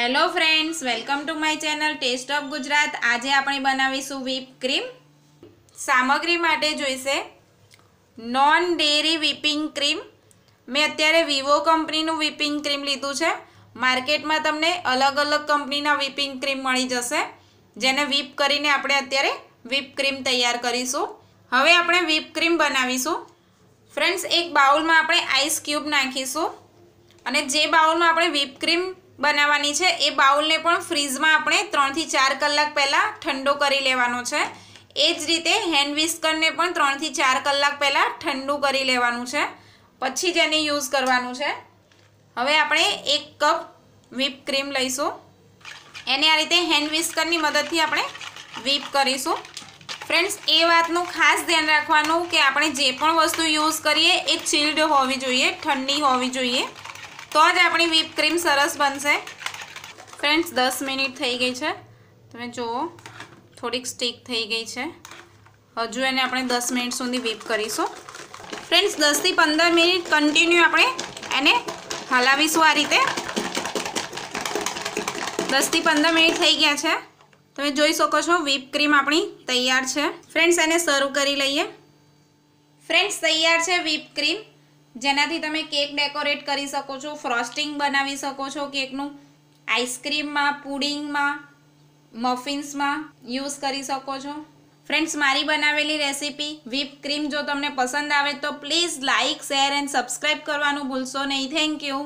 hello friends welcome to my channel taste of Gujarat આજે આપણે બનાવીશું વિપ ક્રીમ સામગ્રી માટે જોઈશે નોન ડેરી વિપિંગ ક્રીમ મેં અત્યારે વિવો કંપનીનું વિપિંગ ક્રીમ લીધું છે માર્કેટમાં તમને અલગ અલગ કંપનીના વિપિંગ ક્રીમ મળી જશે જેને વિપ કરીને આપણે અત્યારે વિપ ક્રીમ તૈયાર કરીશું હવે આપણે વિપ ક્રીમ બનાવીશું ફ્રેન્ડ્સ એક બાઉલમાં આપણે આઈસ ક્યુબ નાખીશું અને જે બાઉલમાં આપણે વિપ ક્રીમ બનાવવાની છે એ બાઉલને પણ ફ્રીઝમાં આપણે ત્રણથી ચાર કલાક પહેલાં ઠંડો કરી લેવાનો છે એ જ રીતે હેન્ડ વિસ્કરને પણ ત્રણથી ચાર કલાક પહેલાં ઠંડુ કરી લેવાનું છે પછી જ એને યુઝ કરવાનું છે હવે આપણે એક કપ વ્હીપ ક્રીમ લઈશું એને આ રીતે હેન્ડ વિસ્કરની મદદથી આપણે વ્હીપ કરીશું ફ્રેન્ડ્સ એ વાતનું ખાસ ધ્યાન રાખવાનું કે આપણે જે પણ વસ્તુ યુઝ કરીએ એ ચિલ્ડ હોવી જોઈએ ઠંડી હોવી જોઈએ તો જ આપણી વીપ ક્રીમ સરસ બનશે ફ્રેન્ડ્સ દસ મિનિટ થઈ ગઈ છે તમે જુઓ થોડીક સ્ટીક થઈ ગઈ છે હજુ એને આપણે દસ મિનિટ સુધી વીપ કરીશું ફ્રેન્ડ્સ દસથી પંદર મિનિટ કન્ટિન્યુ આપણે એને હલાવીશું આ રીતે દસથી પંદર મિનિટ થઈ ગયા છે તમે જોઈ શકો છો વીપ ક્રીમ આપણી તૈયાર છે ફ્રેન્ડ્સ એને સર્વ કરી લઈએ ફ્રેન્ડ્સ તૈયાર છે વીપ ક્રીમ જેનાથી તમે કેક ડેકોરેટ કરી શકો છો ફ્રોસ્ટિંગ બનાવી શકો છો કેકનું આઈસક્રીમમાં પુડિંગમાં મફિન્સમાં યુઝ કરી શકો છો ફ્રેન્ડ્સ મારી બનાવેલી રેસીપી વ્હીપ ક્રીમ જો તમને પસંદ આવે તો please like share and subscribe કરવાનું ભૂલશો નહીં થેન્ક યુ